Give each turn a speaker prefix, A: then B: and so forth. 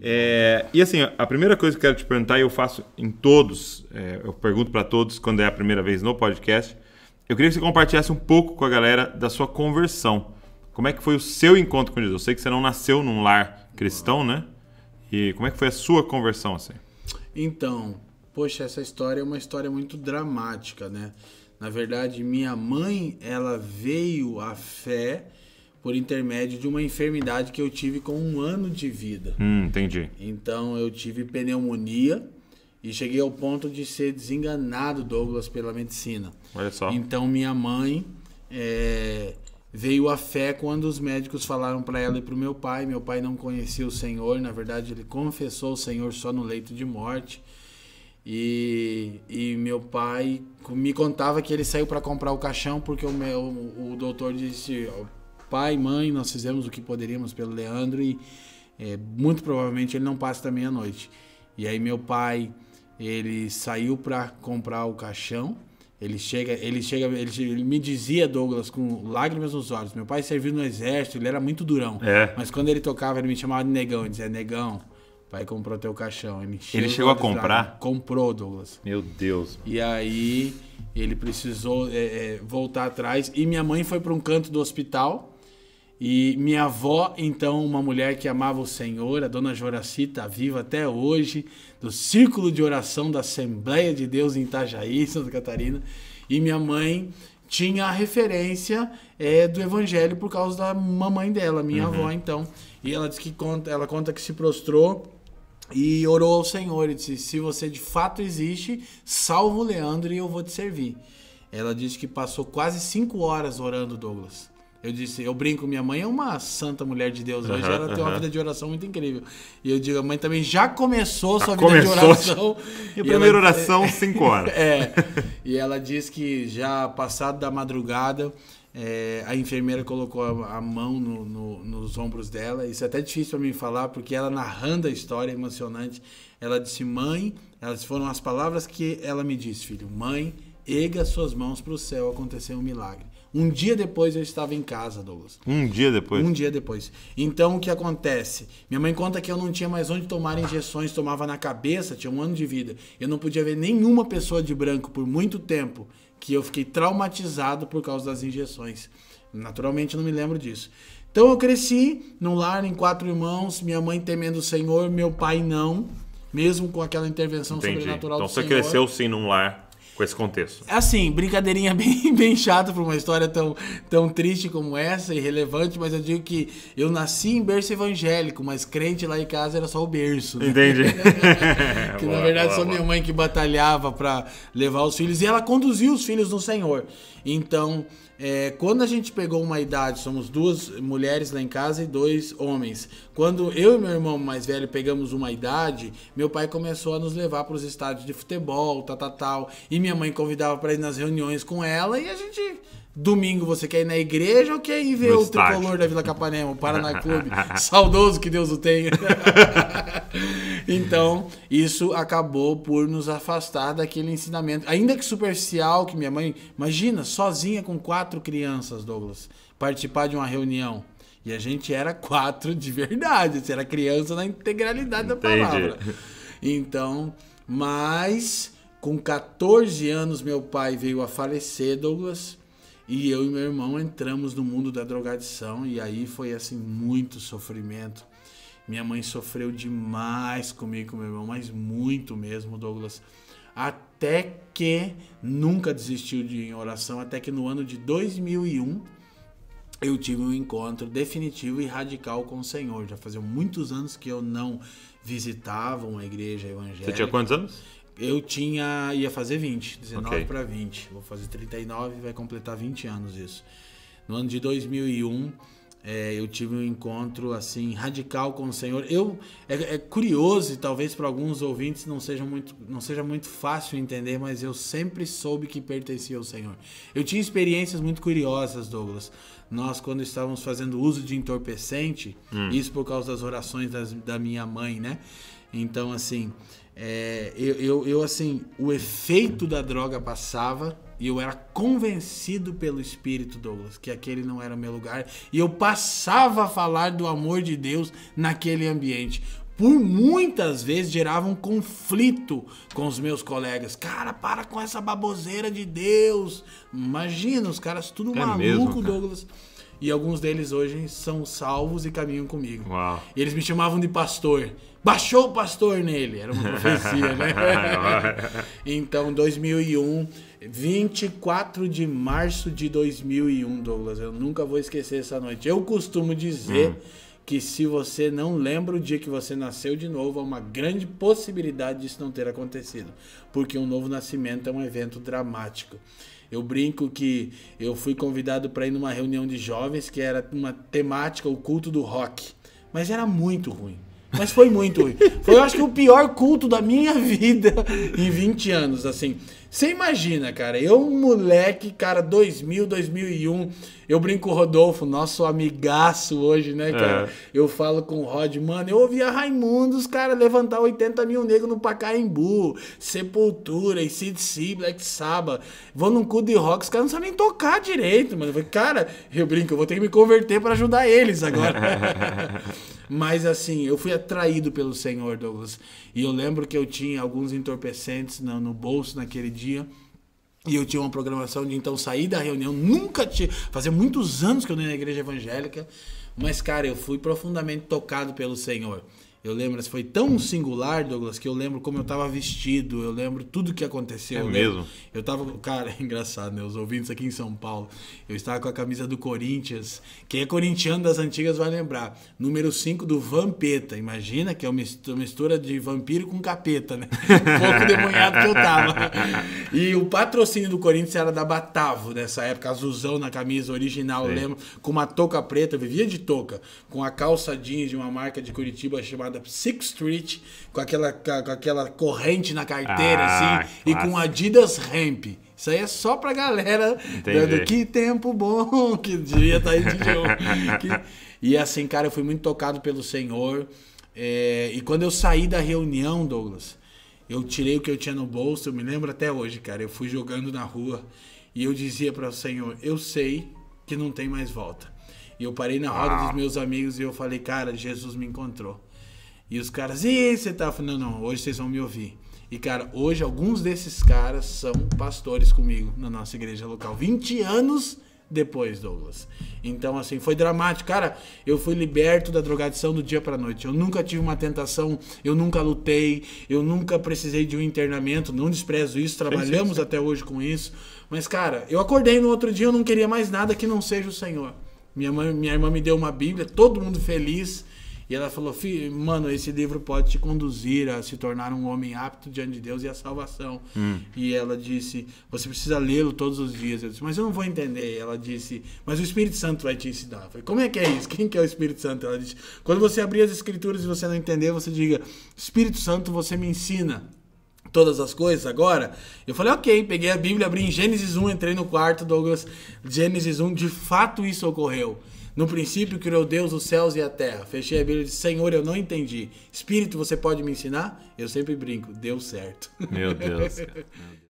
A: É, e assim, a primeira coisa que eu quero te perguntar, e eu faço em todos, é, eu pergunto para todos quando é a primeira vez no podcast, eu queria que você compartilhasse um pouco com a galera da sua conversão. Como é que foi o seu encontro com Jesus? Eu sei que você não nasceu num lar cristão, né? E como é que foi a sua conversão assim? Então, poxa, essa história é uma história muito dramática, né? Na verdade, minha mãe, ela veio à fé por intermédio de uma enfermidade que eu tive com um ano de vida. Hum, entendi. Então eu tive pneumonia e cheguei ao ponto de ser desenganado, Douglas, pela medicina. Olha só. Então minha mãe é, veio à fé quando os médicos falaram para ela e para o meu pai. Meu pai não conhecia o Senhor, na verdade ele confessou o Senhor só no leito de morte. E, e, meu pai me contava que ele saiu para comprar o caixão porque o, meu, o doutor disse: pai mãe, nós fizemos o que poderíamos pelo Leandro e é, muito provavelmente ele não passa da meia-noite. E aí meu pai, ele saiu para comprar o caixão. Ele chega, ele chega, ele, ele, me dizia Douglas com lágrimas nos olhos. Meu pai serviu no exército, ele era muito durão. É. Mas quando ele tocava, ele me chamava de negão, ele dizia negão. Pai comprou teu caixão. Ele, ele chegou a comprar? comprou, Douglas. Meu Deus. E aí ele precisou é, é, voltar atrás. E minha mãe foi para um canto do hospital e minha avó, então, uma mulher que amava o Senhor, a dona Joracita, viva até hoje, do Círculo de Oração da Assembleia de Deus em Itajaí, Santa Catarina. E minha mãe tinha a referência é, do Evangelho por causa da mamãe dela, minha uhum. avó, então. E ela diz que conta, ela conta que se prostrou e orou ao Senhor e disse: Se você de fato existe, salva o Leandro e eu vou te servir. Ela disse que passou quase cinco horas orando, Douglas eu disse, eu brinco, minha mãe é uma santa mulher de Deus. Hoje uhum, ela tem uma vida de oração muito incrível. E eu digo, a mãe também já começou já sua começou vida de oração. E a primeira ela... oração, 5 é, horas. é. E ela diz que já passado da madrugada, é, a enfermeira colocou a, a mão no, no, nos ombros dela. Isso é até difícil para mim falar, porque ela narrando a história, é emocionante. Ela disse, mãe, elas foram as palavras que ela me disse, filho. Mãe, erga suas mãos para o céu, aconteceu um milagre. Um dia depois eu estava em casa, Douglas. Um dia depois? Um dia depois. Então o que acontece? Minha mãe conta que eu não tinha mais onde tomar injeções, tomava na cabeça, tinha um ano de vida. Eu não podia ver nenhuma pessoa de branco por muito tempo, que eu fiquei traumatizado por causa das injeções. Naturalmente eu não me lembro disso. Então eu cresci num lar em quatro irmãos, minha mãe temendo o Senhor, meu pai não, mesmo com aquela intervenção Entendi. sobrenatural então, do Senhor. Então você cresceu sim num lar com esse contexto. É assim, brincadeirinha bem, bem chata para uma história tão, tão triste como essa, irrelevante, mas eu digo que eu nasci em berço evangélico, mas crente lá em casa era só o berço. Né? Entendi. que boa, na verdade boa, só boa. minha mãe que batalhava para levar os filhos e ela conduziu os filhos no Senhor. Então, é, quando a gente pegou uma idade, somos duas mulheres lá em casa e dois homens. Quando eu e meu irmão mais velho pegamos uma idade, meu pai começou a nos levar para os estádios de futebol, tal, tal, tal. E minha mãe convidava para ir nas reuniões com ela e a gente Domingo você quer ir na igreja ou quer ir ver no o estádio. tricolor da Vila Capanema, o Paraná Clube? Saudoso que Deus o tenha. então, isso acabou por nos afastar daquele ensinamento. Ainda que superficial, que minha mãe. Imagina, sozinha com quatro crianças, Douglas, participar de uma reunião. E a gente era quatro de verdade, você era criança na integralidade Entendi. da palavra. Então, mas com 14 anos meu pai veio a falecer, Douglas. E eu e meu irmão entramos no mundo da drogadição e aí foi assim muito sofrimento. Minha mãe sofreu demais comigo, com meu irmão, mas muito mesmo, Douglas. Até que nunca desistiu de ir em oração, até que no ano de 2001 eu tive um encontro definitivo e radical com o Senhor. Já fazia muitos anos que eu não visitava uma igreja evangélica. Você tinha quantos anos? Eu tinha. ia fazer 20, 19 okay. para 20. Vou fazer 39 vai completar 20 anos isso. No ano de 2001, é, eu tive um encontro assim radical com o Senhor. Eu é, é curioso e talvez para alguns ouvintes não seja muito não seja muito fácil entender, mas eu sempre soube que pertencia ao Senhor. Eu tinha experiências muito curiosas, Douglas. Nós quando estávamos fazendo uso de entorpecente, hum. isso por causa das orações das, da minha mãe, né? Então assim, é, eu, eu, eu, assim, o efeito da droga passava e eu era convencido pelo Espírito Douglas que aquele não era o meu lugar e eu passava a falar do amor de Deus naquele ambiente. Por muitas vezes gerava um conflito com os meus colegas. Cara, para com essa baboseira de Deus. Imagina, os caras tudo é maluco, mesmo, cara. Douglas e alguns deles hoje são salvos e caminham comigo. Uau. E eles me chamavam de pastor. Baixou o pastor nele, era uma profecia, né? então, 2001, 24 de março de 2001, Douglas, eu nunca vou esquecer essa noite. Eu costumo dizer hum. que se você não lembra o dia que você nasceu de novo, há uma grande possibilidade disso não ter acontecido, porque um novo nascimento é um evento dramático. Eu brinco que eu fui convidado para ir numa reunião de jovens que era uma temática o culto do rock, mas era muito ruim. Mas foi muito ruim. Foi, eu acho que, o pior culto da minha vida em 20 anos, assim. Você imagina, cara, eu moleque, cara, 2000, 2001, eu brinco com o Rodolfo, nosso amigaço hoje, né, cara? É. Eu falo com o Rod, mano, eu ouvia Raimundos, cara, levantar 80 mil negros no Pacaembu, Sepultura, e CDC, Black Sabbath, vou num cu de rock, os caras não sabem nem tocar direito, mano. cara, eu brinco, eu vou ter que me converter para ajudar eles agora. Mas assim, eu fui atraído pelo Senhor, Douglas. E eu lembro que eu tinha alguns entorpecentes no, no bolso naquele dia. E eu tinha uma programação de então sair da reunião. Nunca tinha. Fazia muitos anos que eu não ia na igreja evangélica. Mas, cara, eu fui profundamente tocado pelo Senhor. Eu lembro, foi tão singular, Douglas, que eu lembro como eu estava vestido, eu lembro tudo que aconteceu. É eu mesmo? Eu tava, cara, é engraçado, né? Os ouvintes aqui em São Paulo, eu estava com a camisa do Corinthians. Quem é corintiano das antigas vai lembrar. Número 5 do Vampeta. Imagina que é uma mistura de vampiro com capeta, né? Um pouco demonhado que eu tava. E o patrocínio do Corinthians era da Batavo nessa época, azulzão na camisa original, Sim. lembro, com uma touca preta, vivia de touca, com a calça jeans de uma marca de Curitiba chamada Six Street, com aquela, com aquela corrente na carteira, ah, assim, e com Adidas Ramp. Isso aí é só pra galera dando que tempo bom, que dia tá aí de jogo. que... E assim, cara, eu fui muito tocado pelo Senhor. É... E quando eu saí da reunião, Douglas, eu tirei o que eu tinha no bolso, eu me lembro até hoje, cara. Eu fui jogando na rua e eu dizia para o Senhor: Eu sei que não tem mais volta. E eu parei na roda dos meus amigos e eu falei: Cara, Jesus me encontrou. E os caras: e você tá falando, não, não, hoje vocês vão me ouvir. E, cara, hoje alguns desses caras são pastores comigo na nossa igreja local. 20 anos depois, Douglas. Então, assim, foi dramático. Cara, eu fui liberto da drogadição do dia pra noite. Eu nunca tive uma tentação, eu nunca lutei, eu nunca precisei de um internamento. Não desprezo isso, trabalhamos sim, sim, sim. até hoje com isso. Mas, cara, eu acordei no outro dia, eu não queria mais nada que não seja o Senhor. Minha, mãe, minha irmã me deu uma Bíblia, todo mundo feliz. E ela falou: mano, esse livro pode te conduzir a se tornar um homem apto diante de Deus e a salvação. Hum. E ela disse: você precisa lê-lo todos os dias. Eu disse: mas eu não vou entender. E ela disse: mas o Espírito Santo vai te ensinar. Eu falei: como é que é isso? Quem que é o Espírito Santo? Ela disse: quando você abrir as Escrituras e você não entender, você diga: Espírito Santo, você me ensina todas as coisas agora? Eu falei, ok, peguei a Bíblia, abri em Gênesis 1, entrei no quarto, Douglas, Gênesis 1, de fato isso ocorreu. No princípio criou Deus os céus e a terra. Fechei a Bíblia e disse: Senhor, eu não entendi. Espírito, você pode me ensinar? Eu sempre brinco, deu certo. Meu Deus. Cara. Meu Deus.